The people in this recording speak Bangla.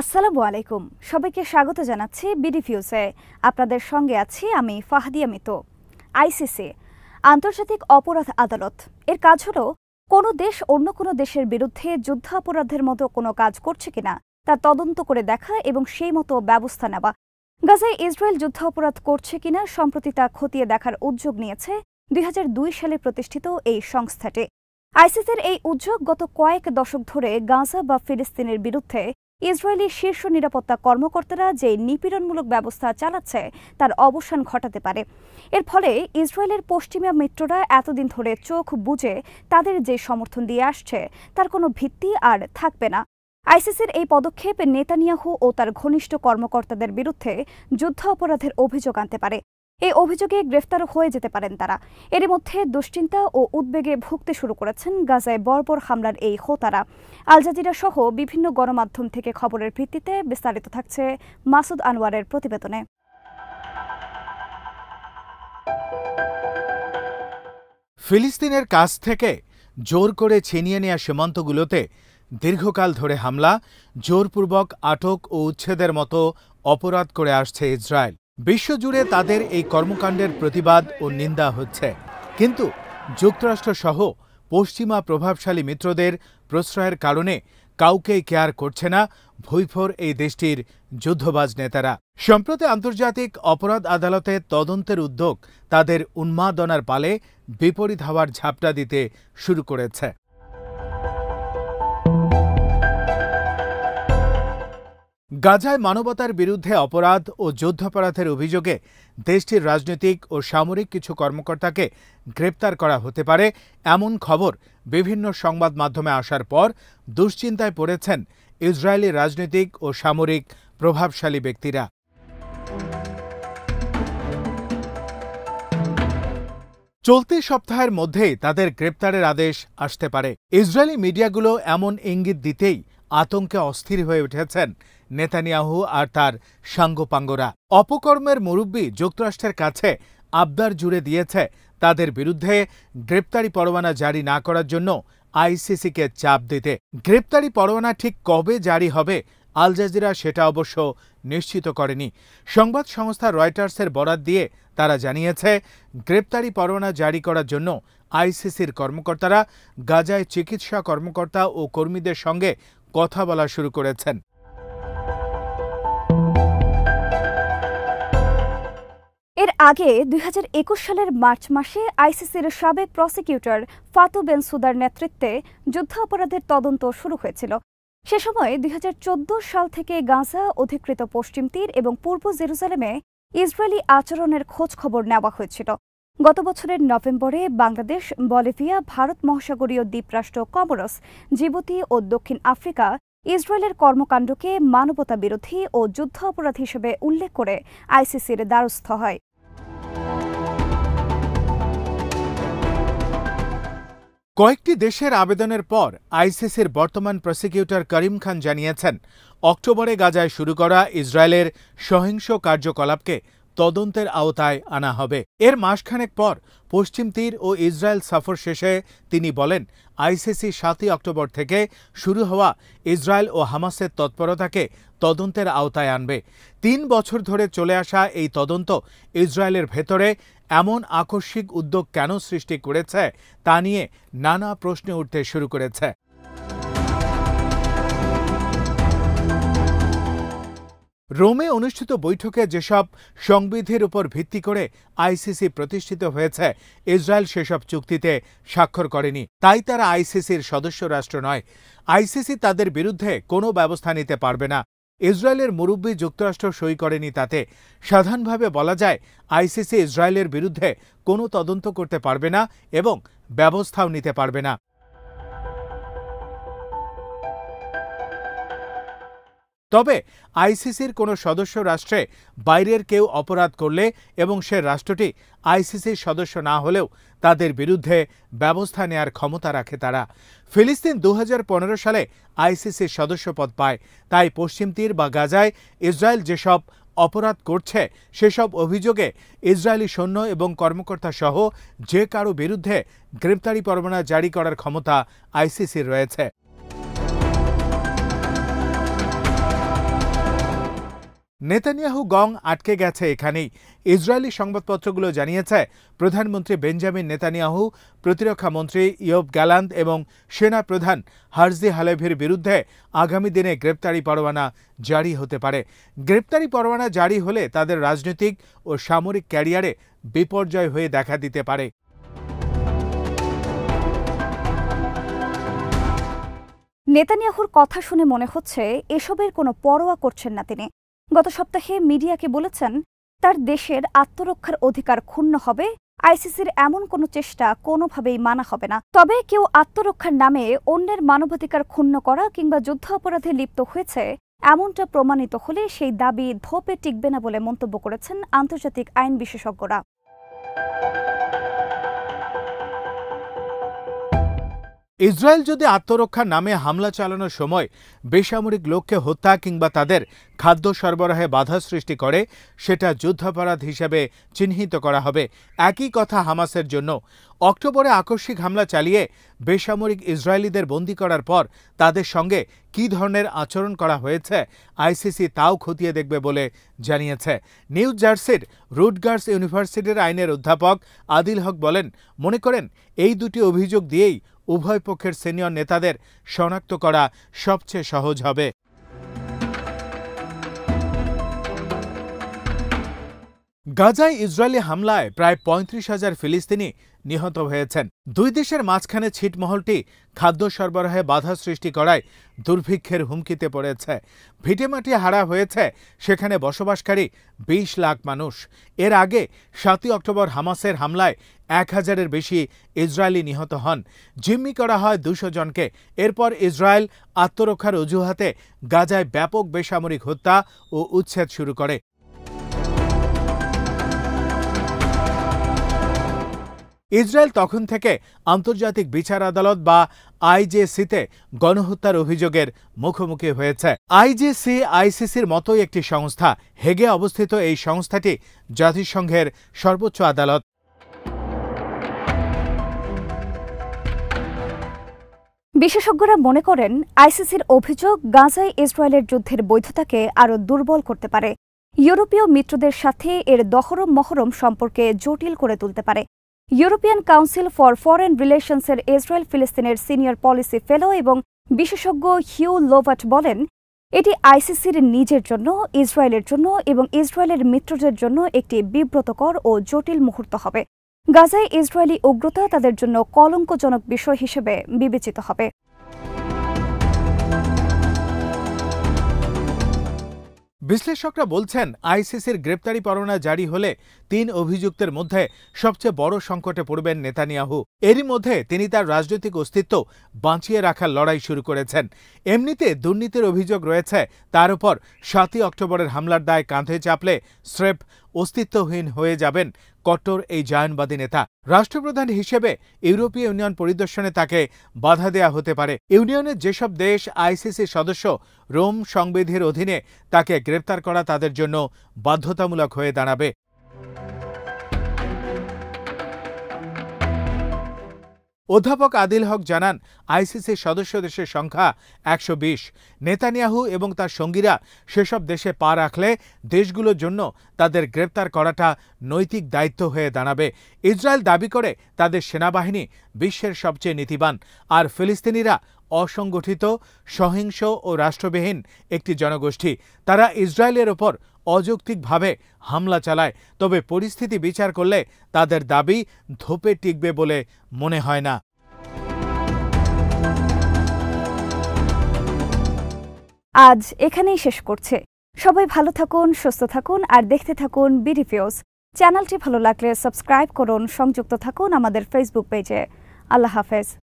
আসসালামু আলাইকুম সবাইকে স্বাগত জানাচ্ছি বিডি আপনাদের সঙ্গে আছি আমি ফাহাদিয়া মিত আইসিসি আন্তর্জাতিক অপরাধ আদালত এর কাজ হল কোনো দেশ অন্য কোনো দেশের বিরুদ্ধে যুদ্ধাপরাধের মতো কোনো কাজ করছে কিনা তা তদন্ত করে দেখা এবং সেই মতো ব্যবস্থা নেওয়া গাজায় ইসরায়েল যুদ্ধাপরাধ করছে কিনা সম্প্রতি তা খতিয়ে দেখার উদ্যোগ নিয়েছে দুই সালে প্রতিষ্ঠিত এই সংস্থাটি আইসিসির এই উদ্যোগ গত কয়েক দশক ধরে গাজা বা ফিলিস্তিনের বিরুদ্ধে ইসরায়েলি শীর্ষ নিরাপত্তা কর্মকর্তারা যে নিপীড়নমূলক ব্যবস্থা চালাচ্ছে তার অবসান ঘটাতে পারে এর ফলে ইসরায়েলের পশ্চিমা মিত্ররা এতদিন ধরে চোখ বুঝে তাদের যে সমর্থন দিয়ে আসছে তার কোনো ভিত্তি আর থাকবে না আইসিসির এই পদক্ষেপ নেতানিয়াহু ও তার ঘনিষ্ঠ কর্মকর্তাদের বিরুদ্ধে যুদ্ধাপরাধের অভিযোগ আনতে পারে এই অভিযোগে গ্রেফতার হয়ে যেতে পারেন তারা এর মধ্যে দুশ্চিন্তা ও উদ্বেগে ভুগতে শুরু করেছেন গাজায় বর্বর হামলার এই হোতারা আল জাজিরা সহ বিভিন্ন গণমাধ্যম থেকে খবরের ভিত্তিতে বিস্তারিত থাকছে মাসুদ আনোয়ারের প্রতিবেদনে ফিলিস্তিনের কাছ থেকে জোর করে ছিনিয়ে নেওয়া সীমান্তগুলোতে দীর্ঘকাল ধরে হামলা জোরপূর্বক আটক ও উচ্ছেদের মতো অপরাধ করে আসছে ইসরায়েল বিশ্বজুড়ে তাদের এই কর্মকাণ্ডের প্রতিবাদ ও নিন্দা হচ্ছে কিন্তু যুক্তরাষ্ট্রসহ পশ্চিমা প্রভাবশালী মিত্রদের প্রশ্রয়ের কারণে কাউকেই কেয়ার করছে না ভৈফর এই দেশটির যুদ্ধবাজ নেতারা সম্প্রতি আন্তর্জাতিক অপরাধ আদালতে তদন্তের উদ্যোগ তাদের উন্মাদনার পালে বিপরীত হওয়ার ঝাপটা দিতে শুরু করেছে গাজায় মানবতার বিরুদ্ধে অপরাধ ও যুদ্ধাপরাধের অভিযোগে দেশটির রাজনৈতিক ও সামরিক কিছু কর্মকর্তাকে গ্রেপ্তার করা হতে পারে এমন খবর বিভিন্ন সংবাদ মাধ্যমে আসার পর দুশ্চিন্তায় পড়েছেন ইসরায়েলি রাজনৈতিক ও সামরিক প্রভাবশালী ব্যক্তিরা চলতি সপ্তাহের মধ্যেই তাদের গ্রেপ্তারের আদেশ আসতে পারে ইসরায়েলি মিডিয়াগুলো এমন ইঙ্গিত দিতেই আতঙ্কে অস্থির হয়ে উঠেছেন নেতানিয়াহু আর তার সাঙ্গপাঙ্গরা অপকর্মের মুরব্বী যুক্তরাষ্ট্রের কাছে আবদার জুড়ে দিয়েছে তাদের বিরুদ্ধে গ্রেপ্তারি পরোয়ানা জারি না করার জন্য আইসিসিকে চাপ দিতে গ্রেপ্তারি পরোয়ানা ঠিক কবে জারি হবে আল জাজিরা সেটা অবশ্য নিশ্চিত করেনি সংবাদ সংস্থা রয়টার্সের বরাত দিয়ে তারা জানিয়েছে গ্রেপ্তারি পরোয়ানা জারি করার জন্য আইসিসির কর্মকর্তারা গাজায় চিকিৎসা কর্মকর্তা ও কর্মীদের সঙ্গে কথা বলা শুরু করেছেন আগে দুই সালের মার্চ মাসে আইসিসির সাবেক প্রসিকিউটর ফাতু বেন সুদার নেতৃত্বে যুদ্ধ অপরাধের তদন্ত শুরু হয়েছিল সে সময় দুই সাল থেকে গাজা অধিকৃত পশ্চিম তীর এবং পূর্ব জেরুজালেমে ইসরায়েলি আচরণের খোঁজ খবর নেওয়া হয়েছিল গত বছরের নভেম্বরে বাংলাদেশ বলিভিয়া ভারত মহাসাগরীয় দ্বীপরাষ্ট্র কমরস জিবুতি ও দক্ষিণ আফ্রিকা ইসরায়েলের কর্মকাণ্ডকে মানবতা বিরোধী ও যুদ্ধাপরাধ হিসেবে উল্লেখ করে আইসিসির দ্বারস্থ হয় কয়েকটি দেশের আবেদনের পর আইসিসির বর্তমান প্রসিকিউটর করিম খান জানিয়েছেন অক্টোবরে গাজায় শুরু করা ইসরায়েলের সহিংস কার্যকলাপকে তদন্তের আওতায় আনা হবে এর মাসখানেক পর পশ্চিম তীর ও ইসরায়েল সফর শেষে তিনি বলেন আইসিসি সাতই অক্টোবর থেকে শুরু হওয়া ইসরায়েল ও হামাসের তৎপরতাকে তদন্তের আওতায় আনবে তিন বছর ধরে চলে আসা এই তদন্ত ইসরায়েলের ভেতরে এমন আকস্মিক উদ্যোগ কেন সৃষ্টি করেছে তা নিয়ে নানা প্রশ্ন উঠতে শুরু করেছে রোমে অনুষ্ঠিত বৈঠকে যেসব সংবিধির উপর ভিত্তি করে আইসিসি প্রতিষ্ঠিত হয়েছে ইসরায়েল সেসব চুক্তিতে স্বাক্ষর করেনি তাই তারা আইসিসির সদস্য রাষ্ট্র নয় আইসিসি তাদের বিরুদ্ধে কোনো ব্যবস্থা নিতে পারবে না ইসরায়েলের মুরব্বী যুক্তরাষ্ট্র সই করেনি তাতে সাধারণভাবে বলা যায় আইসিসি ইসরায়েলের বিরুদ্ধে কোনো তদন্ত করতে পারবে না এবং ব্যবস্থাও নিতে পারবে না তবে আইসিসির কোনো সদস্য রাষ্ট্রে বাইরের কেউ অপরাধ করলে এবং সে রাষ্ট্রটি আইসিসির সদস্য না হলেও তাদের বিরুদ্ধে ব্যবস্থা নেয়ার ক্ষমতা রাখে তারা ফিলিস্তিন দু সালে আইসিসির সদস্যপদ পায় তাই পশ্চিম তীর বা গাজায় ইসরায়েল যেসব অপরাধ করছে সেসব অভিযোগে ইসরায়েলি সৈন্য এবং কর্মকর্তা সহ যে কারো বিরুদ্ধে গ্রেপ্তারি পরমানা জারি করার ক্ষমতা আইসিসির রয়েছে নেতানিয়াহু গং আটকে গেছে এখানেই ইসরায়েলি সংবাদপত্রগুলো জানিয়েছে প্রধানমন্ত্রী বেঞ্জামিন নেতানিয়াহু প্রতিরক্ষা মন্ত্রী ইয়ব গ্যালান্দ এবং সেনা প্রধান হার্জি হালেভির বিরুদ্ধে আগামী দিনে গ্রেপ্তারি পরোয়ানা জারি হতে পারে গ্রেপ্তারি পরোয়ানা জারি হলে তাদের রাজনৈতিক ও সামরিক ক্যারিয়ারে বিপর্যয় হয়ে দেখা দিতে পারে নেতানিয়াহুর কথা শুনে মনে হচ্ছে এসবের কোনো পরোয়া করছেন না তিনি গত সপ্তাহে মিডিয়াকে বলেছেন তার দেশের আত্মরক্ষার অধিকার ক্ষুণ্ণ হবে আইসিসির এমন কোনো চেষ্টা কোনোভাবেই মানা হবে না তবে কেউ আত্মরক্ষার নামে অন্যের মানবাধিকার ক্ষুণ্ণ করা কিংবা যুদ্ধ অপরাধে লিপ্ত হয়েছে এমনটা প্রমাণিত হলে সেই দাবি ধোপে টিকবে না বলে মন্তব্য করেছেন আন্তর্জাতিক আইন বিশেষজ্ঞরা ইসরায়েল যদি আত্মরক্ষা নামে হামলা চালানোর সময় বেসামরিক লোককে হত্যা কিংবা তাদের খাদ্য সরবরাহে বাধা সৃষ্টি করে সেটা যুদ্ধাপরাধ হিসেবে চিহ্নিত করা হবে একই কথা হামাসের জন্য অক্টোবরে আকস্মিক হামলা চালিয়ে বেসামরিক ইসরায়েলিদের বন্দি করার পর তাদের সঙ্গে কি ধরনের আচরণ করা হয়েছে আইসিসি তাও খতিয়ে দেখবে বলে জানিয়েছে নিউ জার্সির রুডগার্স ইউনিভার্সিটির আইনের অধ্যাপক আদিল হক বলেন মনে করেন এই দুটি অভিযোগ দিয়েই উভয় পক্ষের সিনিয়র নেতাদের শনাক্ত করা সবচেয়ে সহজ হবে গাজায় ইসরায়েলি হামলায় প্রায় পঁয়ত্রিশ হাজার ফিলিস্তিনি নিহত হয়েছেন দুই দেশের মাঝখানে ছিটমহলটি খাদ্য সরবরাহে বাধা সৃষ্টি করায় দুর্ভিক্ষের হুমকিতে পড়েছে ভিটেমাটি হারা হয়েছে সেখানে বসবাসকারী ২০ লাখ মানুষ এর আগে সাতই অক্টোবর হামাসের হামলায় এক হাজারের বেশি ইসরায়েলি নিহত হন জিম্মি করা হয় দুশো জনকে এরপর ইসরায়েল আত্মরক্ষার অজুহাতে গাজায় ব্যাপক বেসামরিক হত্যা ও উচ্ছেদ শুরু করে ইসরায়েল তখন থেকে আন্তর্জাতিক বিচার আদালত বা আইজেসিতে গণহত্যার অভিযোগের মুখোমুখি হয়েছে আইজেসি আইসিসির মতোই একটি সংস্থা হেগে অবস্থিত এই সংস্থাটি জাতিসংঘের সর্বোচ্চ আদালত বিশেষজ্ঞরা মনে করেন আইসিসির অভিযোগ গাজায় ইসরায়েলের যুদ্ধের বৈধতাকে আরও দুর্বল করতে পারে ইউরোপীয় মিত্রদের সাথে এর দহরম মহরম সম্পর্কে জটিল করে তুলতে পারে ইউরোপিয়ান কাউন্সিল ফর ফরেন রিলেশনসের ইসরায়েল ফিলিস্তিনের সিনিয়র পলিসি ফেলো এবং বিশেষজ্ঞ হিউ লোভাট বলেন এটি আইসিসির নিজের জন্য ইসরায়েলের জন্য এবং ইসরায়েলের মিত্রদের জন্য একটি বিব্রতকর ও জটিল মুহূর্ত হবে গাজায় ইসরায়েলি উগ্রতা তাদের জন্য কলঙ্কজনক বিষয় হিসেবে বিবেচিত হবে বিশ্লেষকরা বলছেন আইসিসির গ্রেপ্তারি পরোয়ানা জারি হলে তিন অভিযুক্তের মধ্যে সবচেয়ে বড় সংকটে পড়বেন নেতানিয়াহু এরই মধ্যে তিনি তার রাজনৈতিক অস্তিত্ব বাঁচিয়ে রাখার লড়াই শুরু করেছেন এমনিতে দুর্নীতির অভিযোগ রয়েছে তার উপর সাতই অক্টোবরের হামলার দায় কাঁধে চাপলে স্রেফ অস্তিত্বহীন হয়ে যাবেন কট্টর এই জায়নবাদী নেতা রাষ্ট্রপ্রধান হিসেবে ইউরোপীয় ইউনিয়ন পরিদর্শনে তাকে বাধা দেয়া হতে পারে ইউনিয়নের যেসব দেশ আইসিসি সদস্য রোম সংবিধির অধীনে তাকে গ্রেপ্তার করা তাদের জন্য বাধ্যতামূলক হয়ে দাঁড়াবে অধ্যাপক আদিল হক জানান আইসিসির সদস্য দেশের সংখ্যা একশো বিশ নেতানিয়াহু এবং তার সঙ্গীরা সেসব দেশে পা রাখলে দেশগুলোর জন্য তাদের গ্রেপ্তার করাটা নৈতিক দায়িত্ব হয়ে দাঁড়াবে ইসরায়েল দাবি করে তাদের সেনাবাহিনী বিশ্বের সবচেয়ে নীতিবান আর ফিলিস্তিনিরা অসংগঠিত সহিংস ও রাষ্ট্রবিহীন একটি জনগোষ্ঠী তারা ইসরায়েলের ওপর অযৌক্তিকভাবে হামলা চালায় তবে পরিস্থিতি বিচার করলে তাদের দাবি ধোপে টিকবে বলে মনে হয় না আজ এখানেই শেষ করছে সবাই ভালো থাকুন সুস্থ থাকুন আর দেখতে থাকুন বিডি ফিউজ চ্যানেলটি ভালো লাগলে সাবস্ক্রাইব করুন সংযুক্ত থাকুন আমাদের ফেসবুক পেজে আল্লাহ হাফেজ